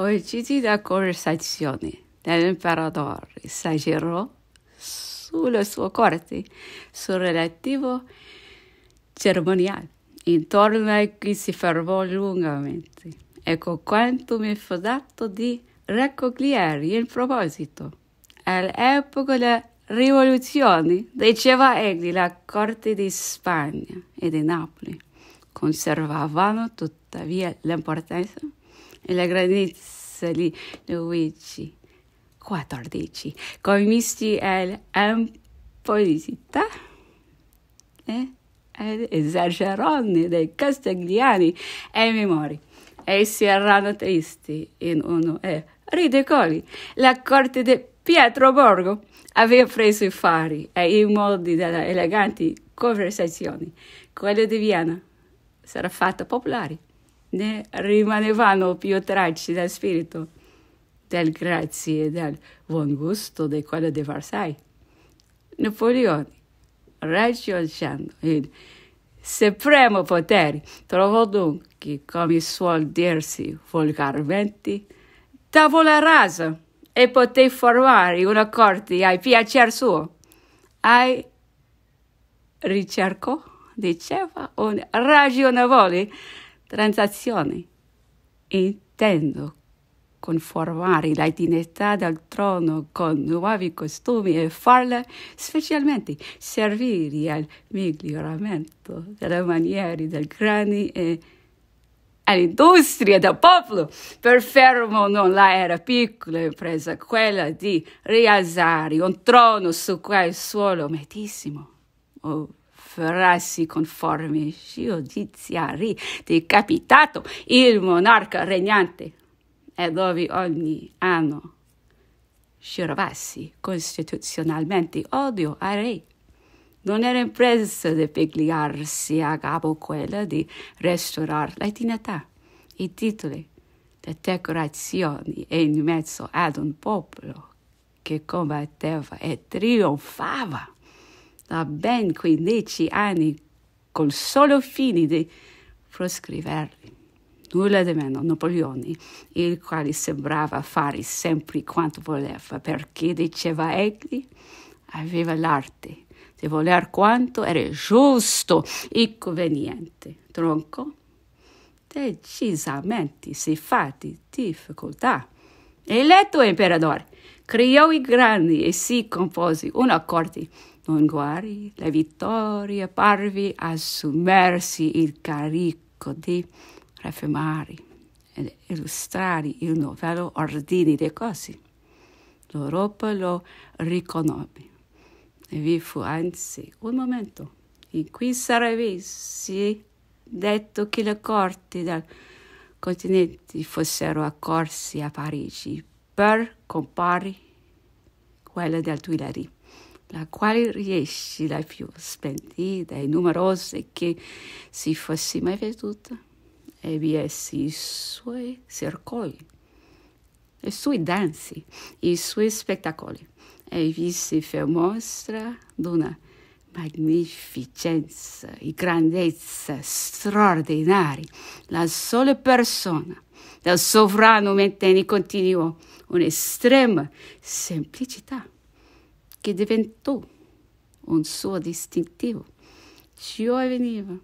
Oggi di la conversazione dell'imperatore esagerò sulle sue corti sul relativo cerimoniale intorno a cui si fermò lungamente. Ecco quanto mi fu dato di raccogliere in proposito. All'epoca della rivoluzione, diceva egli, la corte di Spagna e di Napoli conservavano tuttavia l'importanza e la grandezza di Luigi. XIV Comisti è l'impolità e eh? esagerone dei castigliani e memori. E si erano tristi in uno e ridicoli. La corte di Pietro Borgo aveva preso i fari e i modi delle eleganti conversazioni. Quello di Vienna sarà fatto popolare né, rimanevano più tracce del spirito, del grazie e del buon gusto di quello di Versailles. Napoleone, raggiungendo il supremo potere, trovò dunque, come suol dirsi volgarmente, tavola rasa e poté formare una corte ai piacer suo. Ai ricercò, diceva, un ragionevole transazione. Intendo conformare la dignità del trono con nuovi costumi e farla specialmente servire al miglioramento delle maniere del grani e all'industria del popolo. Per Fermo non la era piccola impresa quella di rialzare un trono su quel suolo medissimo. Oh frasi conformi giudiziari decapitato il monarca regnante e dove ogni anno sciorvassi costituzionalmente odio ai re. Non era impresa di pigliarsi a capo quella di restaurare la dignità, i titoli, le decorazioni e in mezzo ad un popolo che combatteva e trionfava da ben 15 anni col solo fine di proscriverli. Nulla di meno Napoleone, il quale sembrava fare sempre quanto voleva, perché diceva egli aveva l'arte di voler quanto era giusto e conveniente. Tronco decisamente si fa di difficoltà. Eletto imperatore, creò i grandi e si compose una corte non guarì la vittoria, parve assumersi il carico di riformare e illustrare il nuovo ordine delle cose. L'Europa lo riconobbe. E vi fu anzi un momento in cui sarebbe si detto che le corti del continente fossero accorsi a Parigi per compare quella del Tuileries la quale riesci la più splendida e numerosa che si fosse mai veduta, e viessi i suoi circoli, i suoi danzi, i suoi spettacoli, e vi si per mostra d'una magnificenza e grandezza straordinaria. La sola persona del sovrano mentene continuò un'estrema semplicità che diventò un suo distintivo. Ciò veniva, er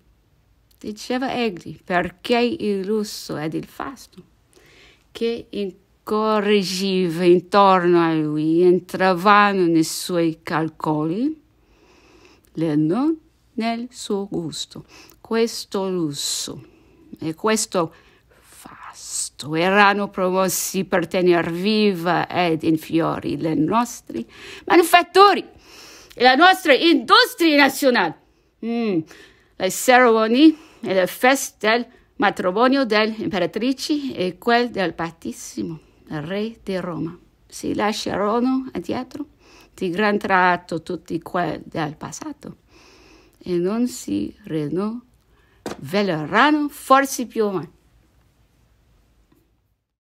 diceva egli, perché il lusso ed er il fasto, che incorrigeva intorno a lui, entravano nei suoi calcoli, le non nel suo gusto. Questo lusso e questo nefasto. Erano promossi per tenere viva ed in fiori le nostre manufatture e la nostra industria nazionale. Mm. Le cerimonie e le feste del matrimonio dell'imperatrice e quel del Battissimo, re di Roma, si lasciarono addietro di gran tratto tutti quelli del passato e non si renoveranno forse più mai.